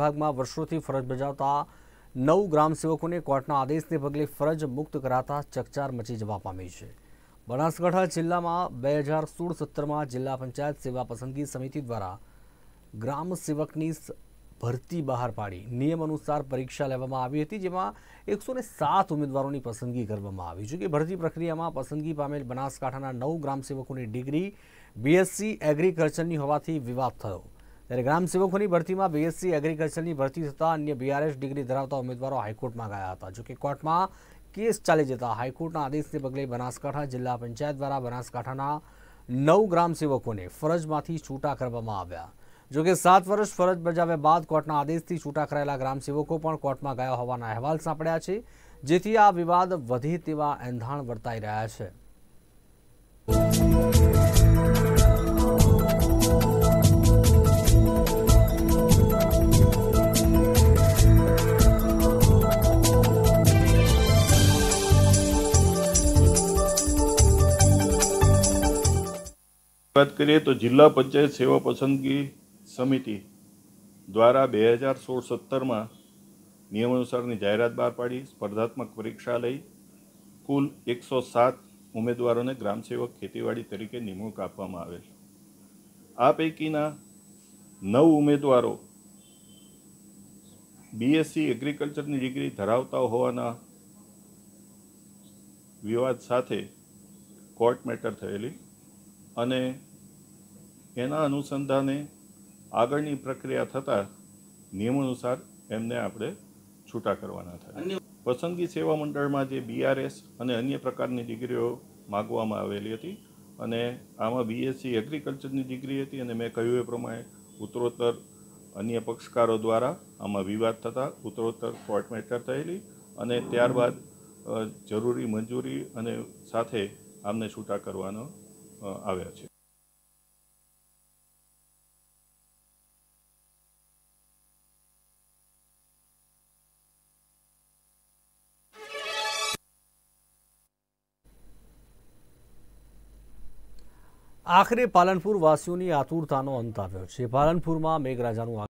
વિભાગમાં વર્ષોથી ફરજ બજાવતા નવ ગ્રામસેવકોને કોર્ટના આદેશને પગલે ફરજ મુક્ત કરાતા ચકચાર મચી જવા પામી છે બનાસકાંઠા જિલ્લામાં બે હજાર સોળ સત્તરમાં જિલ્લા પંચાયત સેવા પસંદગી સમિતિ દ્વારા ગ્રામ સેવકની ભરતી બહાર પાડી નિયમ અનુસાર પરીક્ષા લેવામાં આવી હતી જેમાં એકસો સાત ઉમેદવારોની પસંદગી કરવામાં આવી છે કે ભરતી પ્રક્રિયામાં પસંદગી પામેલ બનાસકાંઠાના નવ ગ્રામસેવકોની ડિગ્રી બીએસસી એગ્રીકલ્ચરની હોવાથી વિવાદ થયો ત્યારે ગ્રામ સેવકોની ભરતીમાં બીએસસી એગ્રીકલ્ચરની ભરતી થતાં અન્ય બીઆરએસ ડિગ્રી ધરાવતા ઉમેદવારો હાઈકોર્ટમાં ગયા હતા જો કે કોર્ટમાં કેસ ચાલી જતા હાઈકોર્ટના આદેશને પગલે બનાસકાંઠા જિલ્લા પંચાયત દ્વારા બનાસકાંઠાના નવ ગ્રામ સેવકોને ફરજમાંથી છૂટા કરવામાં આવ્યા જોકે સાત વર્ષ ફરજ બજાવ્યા બાદ કોર્ટના આદેશથી છૂટા કરાયેલા ગ્રામ સેવકો પણ કોર્ટમાં ગયા હોવાના અહેવાલ સાંપડ્યા છે જેથી આ વિવાદ વધે તેવા એંધાણ વર્તાઈ રહ્યા છે વાત કરીએ તો જિલ્લા પંચાયત સેવા પસંદગી સમિતિ દ્વારા બે હજાર સોળ સત્તરમાં નિયમાનુસારની જાહેરાત બહાર પાડી સ્પર્ધાત્મક પરીક્ષા લઈ કુલ એકસો સાત ઉમેદવારોને ગ્રામસેવક ખેતીવાડી તરીકે નિમણૂક આપવામાં આવેલ આ પૈકીના નવ ઉમેદવારો બીએસસી એગ્રીકલ્ચરની ડિગ્રી ધરાવતા હોવાના વિવાદ સાથે કોર્ટ મેટર થયેલી અને એના અનુસંધાને આગળની પ્રક્રિયા થતાં નિયમ અનુસાર એમને આપણે છૂટા કરવાના થાય પસંદગી સેવા મંડળમાં જે બીઆરએસ અને અન્ય પ્રકારની ડિગ્રીઓ માગવામાં આવેલી હતી અને આમાં બીએસસી એગ્રીકલ્ચરની ડિગ્રી હતી અને મેં કહ્યું એ પ્રમાણે ઉત્તરોત્તર અન્ય પક્ષકારો દ્વારા આમાં વિવાદ થતાં ઉત્તરોત્તર કોર્ટ મેટર થયેલી અને ત્યારબાદ જરૂરી મંજૂરી અને સાથે આમને છૂટા કરવાનો આવ્યા છે આખરે પાલનપુર વાસીઓની આતુરતાનો અંત આવ્યો છે પાલનપુરમાં મેઘરાજાનું